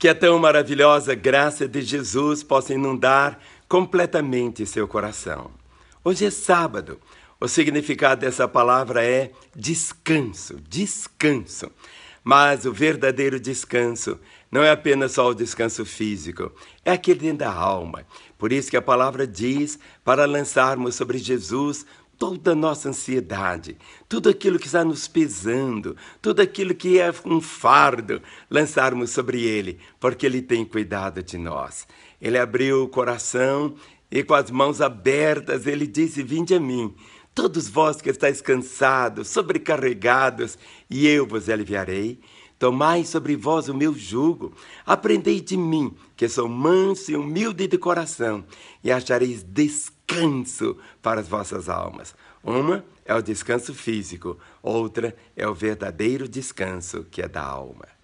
Que a tão maravilhosa graça de Jesus possa inundar completamente seu coração. Hoje é sábado. O significado dessa palavra é descanso, descanso. Mas o verdadeiro descanso não é apenas só o descanso físico, é aquele da alma. Por isso que a palavra diz para lançarmos sobre Jesus toda a nossa ansiedade, tudo aquilo que está nos pesando, tudo aquilo que é um fardo, lançarmos sobre Ele, porque Ele tem cuidado de nós. Ele abriu o coração e, com as mãos abertas, Ele disse: Vinde a mim. Todos vós que estáis cansados, sobrecarregados, e eu vos aliviarei. Tomai sobre vós o meu jugo, aprendei de mim, que sou manso e humilde de coração, e achareis descanso descanso para as vossas almas. Uma é o descanso físico, outra é o verdadeiro descanso que é da alma.